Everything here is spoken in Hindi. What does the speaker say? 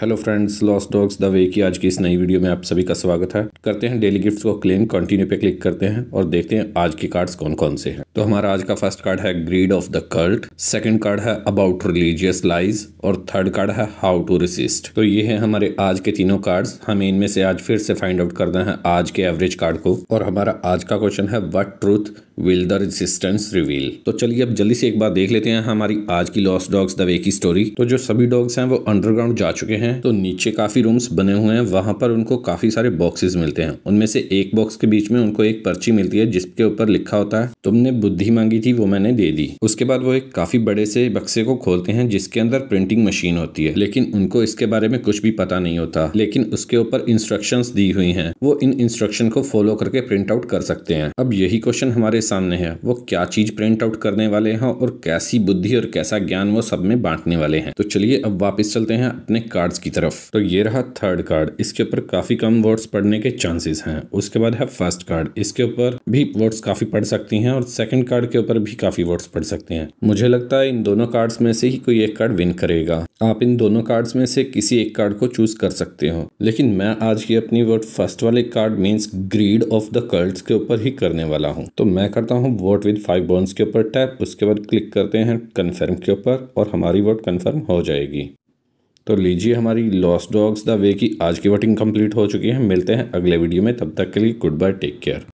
hello friends loss dogs the way की आज की इस नई वीडियो में आप सभी का स्वागत है करते हैं डेली गिफ्ट्स को क्लेम कंटिन्यू पे क्लिक करते हैं और देखते हैं आज के कार्ड्स कौन कौन से हैं तो हमारा आज का फर्स्ट कार्ड है greed of the cult second card है अबाउट रिलीजियस लाइज और थर्ड कार्ड है हाउ टू रिसिस्ट तो ये है हमारे आज के तीनों कार्ड हमें इनमें से आज फिर से फाइंड आउट करना है आज के एवरेज कार्ड को और हमारा आज का क्वेश्चन है what truth will the resistance reveal तो चलिए अब जल्दी से एक बार देख लेते हैं हमारी आज की लॉस्ट डॉग्स द वे की स्टोरी तो जो सभी डॉग्स हैं वो अंडरग्राउंड जा चुके हैं तो नीचे काफी रूम्स बने हुए हैं वहां पर उनको काफी सारे बॉक्सेस मिलते हैं उनमें से एक बॉक्स के बीच में उनको एक पर्ची मिलती है जिसके ऊपर लिखा होता है तुमने बुद्धि मांगी थी वो मैंने दे दी उसके बाद वो एक काफी बड़े से बक्से को खोलते हैं जिसके अंदर प्रिंटिंग मशीन होती है लेकिन उनको इसके बारे में कुछ भी पता नहीं होता लेकिन उसके ऊपर इंस्ट्रक्शन दी हुई है वो इन इंस्ट्रक्शन को फॉलो करके प्रिंट आउट कर सकते हैं अब यही क्वेश्चन हमारे सामने है वो क्या चीज प्रिंट आउट करने वाले हैं और कैसी बुद्धि और कैसा ज्ञान वो सब में बांटने वाले हैं तो चलिए अब वापस चलते हैं अपने कार्ड्स की तरफ तो ये रहा थर्ड कार्ड इसके ऊपर काफी कम वर्ड्स पढ़ने के चांसेस हैं उसके बाद है फर्स्ट कार्ड इसके ऊपर भी वर्ड्स काफी पढ़ सकती हैं और सेकंड कार्ड के ऊपर भी काफी वर्ड्स पढ़ सकते हैं मुझे लगता है इन दोनों कार्ड्स में से ही कोई एक कार्ड विन करेगा आप इन दोनों कार्ड्स में से किसी एक कार्ड को चूज कर सकते हो लेकिन मैं आज की अपनी वर्ड फर्स्ट वाले card means greed of the cults के ऊपर ही करने वाला हूँ तो मैं करता हूँ वोट विद फाइव बॉन्स के ऊपर टैप उसके बाद क्लिक करते हैं कन्फर्म के ऊपर और हमारी वोट कन्फर्म हो जाएगी तो लीजिए हमारी लॉस डॉग्स द वे की आज की वोटिंग कंप्लीट हो चुकी है मिलते हैं अगले वीडियो में तब तक के लिए गुड बाय टेक केयर